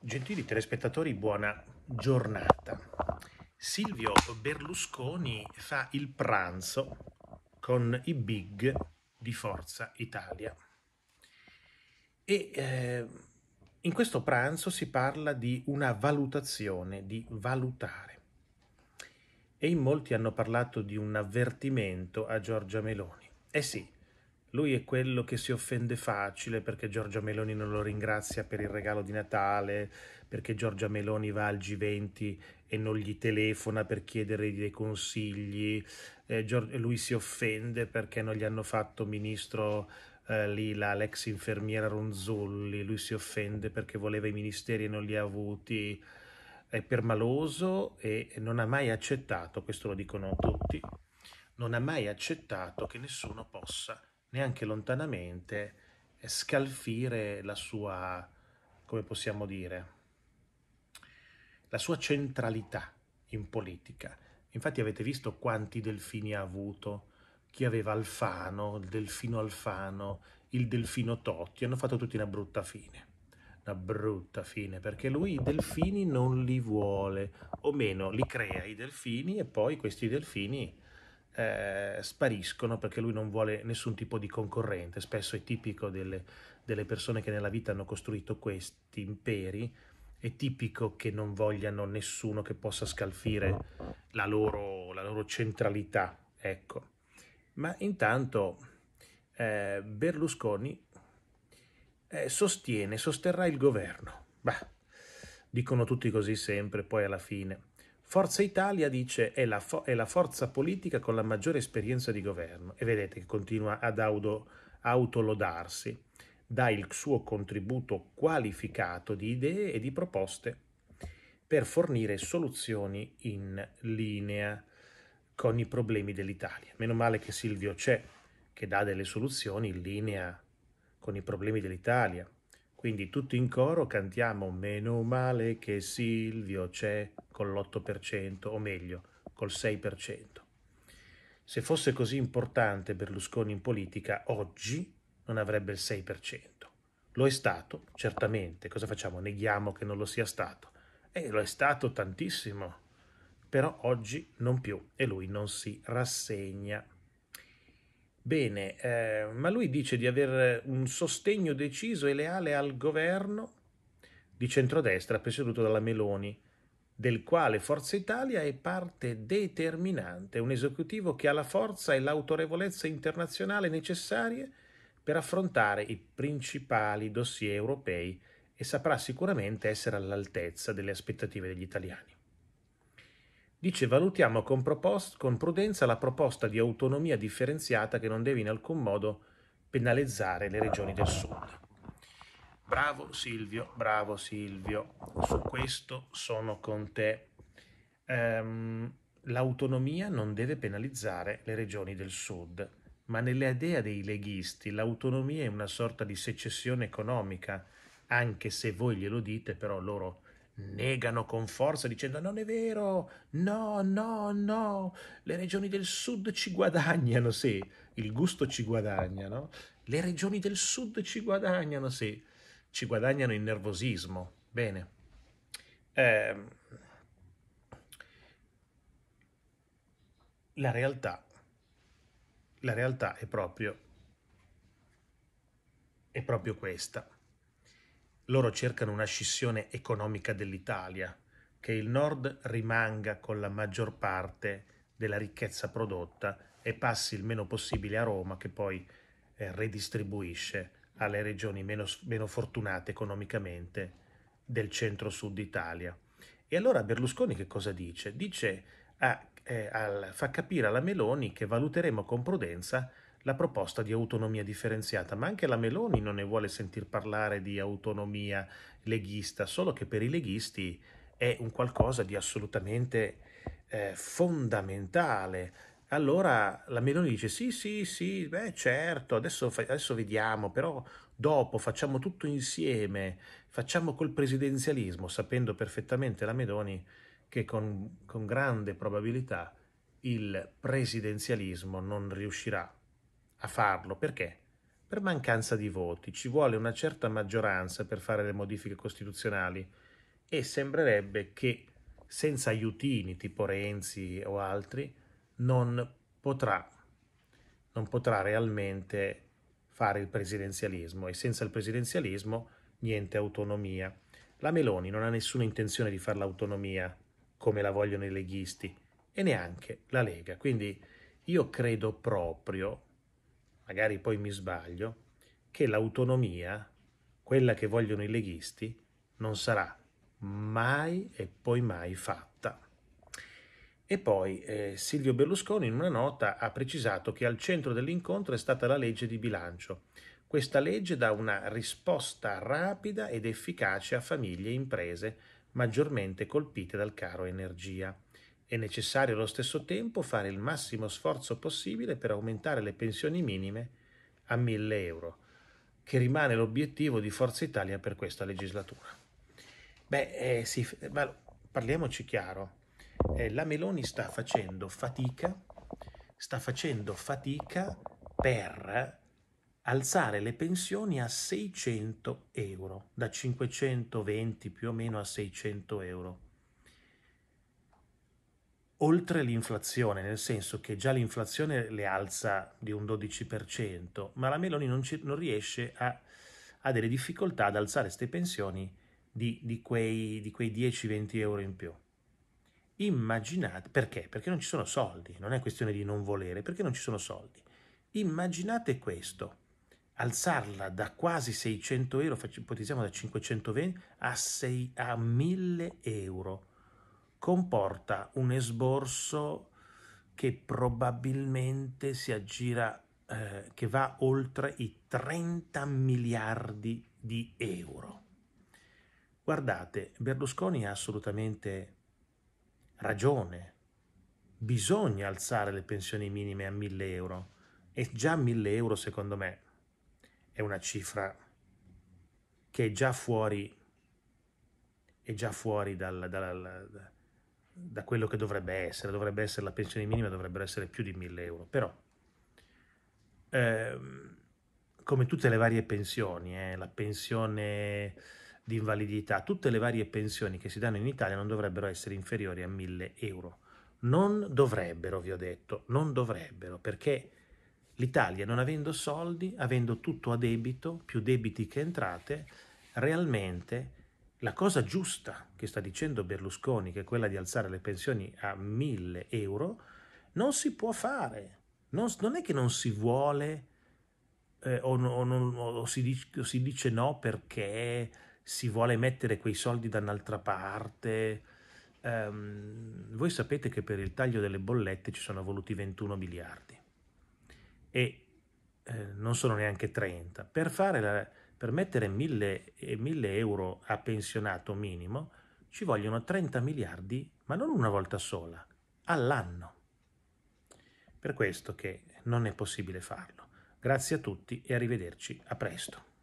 Gentili telespettatori, buona giornata. Silvio Berlusconi fa il pranzo con i big di Forza Italia. E eh, in questo pranzo si parla di una valutazione, di valutare. E in molti hanno parlato di un avvertimento a Giorgia Meloni. Eh sì, lui è quello che si offende facile perché Giorgia Meloni non lo ringrazia per il regalo di Natale, perché Giorgia Meloni va al G20 e non gli telefona per chiedere dei consigli, eh, lui si offende perché non gli hanno fatto ministro eh, Lila, l'ex infermiera Ronzulli, lui si offende perché voleva i ministeri e non li ha avuti, è permaloso e non ha mai accettato, questo lo dicono tutti, non ha mai accettato che nessuno possa neanche lontanamente eh, scalfire la sua, come possiamo dire, la sua centralità in politica. Infatti avete visto quanti delfini ha avuto, chi aveva Alfano, il delfino Alfano, il delfino Totti, hanno fatto tutti una brutta fine. Una brutta fine, perché lui i delfini non li vuole, o meno li crea i delfini e poi questi delfini eh, spariscono perché lui non vuole nessun tipo di concorrente. Spesso è tipico delle, delle persone che nella vita hanno costruito questi imperi, è tipico che non vogliano nessuno che possa scalfire la loro, la loro centralità. Ecco. Ma intanto eh, Berlusconi eh, sostiene, sosterrà il governo. Bah, dicono tutti così sempre, poi alla fine Forza Italia dice è la, fo- è la forza politica con la maggiore esperienza di governo e vedete che continua ad auto- autolodarsi, dà il suo contributo qualificato di idee e di proposte per fornire soluzioni in linea con i problemi dell'Italia. Meno male che Silvio c'è, che dà delle soluzioni in linea con i problemi dell'Italia. Quindi tutti in coro cantiamo meno male che Silvio c'è con l'8%, o meglio, col 6%. Se fosse così importante Berlusconi in politica, oggi non avrebbe il 6%. Lo è stato, certamente. Cosa facciamo? Neghiamo che non lo sia stato. E eh, lo è stato tantissimo. Però oggi non più e lui non si rassegna. Bene, eh, ma lui dice di avere eh, un sostegno deciso e leale al governo di centrodestra presieduto dalla Meloni, del quale Forza Italia è parte determinante, un esecutivo che ha la forza e l'autorevolezza internazionale necessarie per affrontare i principali dossier europei e saprà sicuramente essere all'altezza delle aspettative degli italiani. Dice valutiamo con, propost- con prudenza la proposta di autonomia differenziata che non deve in alcun modo penalizzare le regioni del sud. Bravo Silvio, bravo Silvio, su questo sono con te. Um, l'autonomia non deve penalizzare le regioni del sud, ma nell'idea dei leghisti l'autonomia è una sorta di secessione economica, anche se voi glielo dite, però loro negano con forza dicendo non è vero, no, no, no, le regioni del sud ci guadagnano, sì, il gusto ci guadagna, no? Le regioni del sud ci guadagnano, sì, ci guadagnano il nervosismo, bene. Eh, la realtà, la realtà è proprio, è proprio questa loro cercano una scissione economica dell'Italia, che il nord rimanga con la maggior parte della ricchezza prodotta e passi il meno possibile a Roma che poi eh, redistribuisce alle regioni meno, meno fortunate economicamente del centro-sud Italia. E allora Berlusconi che cosa dice? Dice a, eh, al, fa capire alla Meloni che valuteremo con prudenza la proposta di autonomia differenziata, ma anche la Meloni non ne vuole sentir parlare di autonomia leghista, solo che per i leghisti è un qualcosa di assolutamente eh, fondamentale. Allora la Meloni dice sì, sì, sì, beh certo, adesso, adesso vediamo, però dopo facciamo tutto insieme, facciamo col presidenzialismo, sapendo perfettamente la Meloni che con, con grande probabilità il presidenzialismo non riuscirà a farlo. Perché? Per mancanza di voti. Ci vuole una certa maggioranza per fare le modifiche costituzionali e sembrerebbe che senza aiutini tipo Renzi o altri non potrà, non potrà realmente fare il presidenzialismo e senza il presidenzialismo niente autonomia. La Meloni non ha nessuna intenzione di fare l'autonomia come la vogliono i leghisti e neanche la Lega. Quindi io credo proprio magari poi mi sbaglio, che l'autonomia, quella che vogliono i leghisti, non sarà mai e poi mai fatta. E poi eh, Silvio Berlusconi in una nota ha precisato che al centro dell'incontro è stata la legge di bilancio. Questa legge dà una risposta rapida ed efficace a famiglie e imprese maggiormente colpite dal caro energia. È necessario allo stesso tempo fare il massimo sforzo possibile per aumentare le pensioni minime a 1000 euro, che rimane l'obiettivo di Forza Italia per questa legislatura. Beh, eh, sì, ma parliamoci chiaro, eh, la Meloni sta facendo fatica, sta facendo fatica per alzare le pensioni a 600 euro, da 520 più o meno a 600 euro oltre l'inflazione, nel senso che già l'inflazione le alza di un 12%, ma la Meloni non, ci, non riesce a, ha delle difficoltà ad alzare queste pensioni di, di quei, quei 10-20 euro in più. Immaginate, perché? Perché non ci sono soldi, non è questione di non volere, perché non ci sono soldi. Immaginate questo, alzarla da quasi 600 euro, ipotizziamo da 520 a, 6, a 1000 euro comporta un esborso che probabilmente si aggira, eh, che va oltre i 30 miliardi di euro. Guardate, Berlusconi ha assolutamente ragione. Bisogna alzare le pensioni minime a 1000 euro. E già 1000 euro, secondo me, è una cifra che è già fuori, è già fuori dal, dal, dal da quello che dovrebbe essere, dovrebbe essere la pensione minima, dovrebbero essere più di 1000 euro, però ehm, come tutte le varie pensioni, eh, la pensione di invalidità, tutte le varie pensioni che si danno in Italia non dovrebbero essere inferiori a 1000 euro. Non dovrebbero, vi ho detto, non dovrebbero, perché l'Italia non avendo soldi, avendo tutto a debito, più debiti che entrate, realmente la cosa giusta che sta dicendo Berlusconi, che è quella di alzare le pensioni a 1000 euro, non si può fare. Non, non è che non si vuole eh, o, o, non, o, si dice, o, si dice, no perché si vuole mettere quei soldi da un'altra parte. Um, voi sapete che per il taglio delle bollette ci sono voluti 21 miliardi e eh, non sono neanche 30. Per fare la, per mettere 1000, 1000 euro a pensionato minimo ci vogliono 30 miliardi, ma non una volta sola, all'anno. Per questo che non è possibile farlo. Grazie a tutti e arrivederci a presto.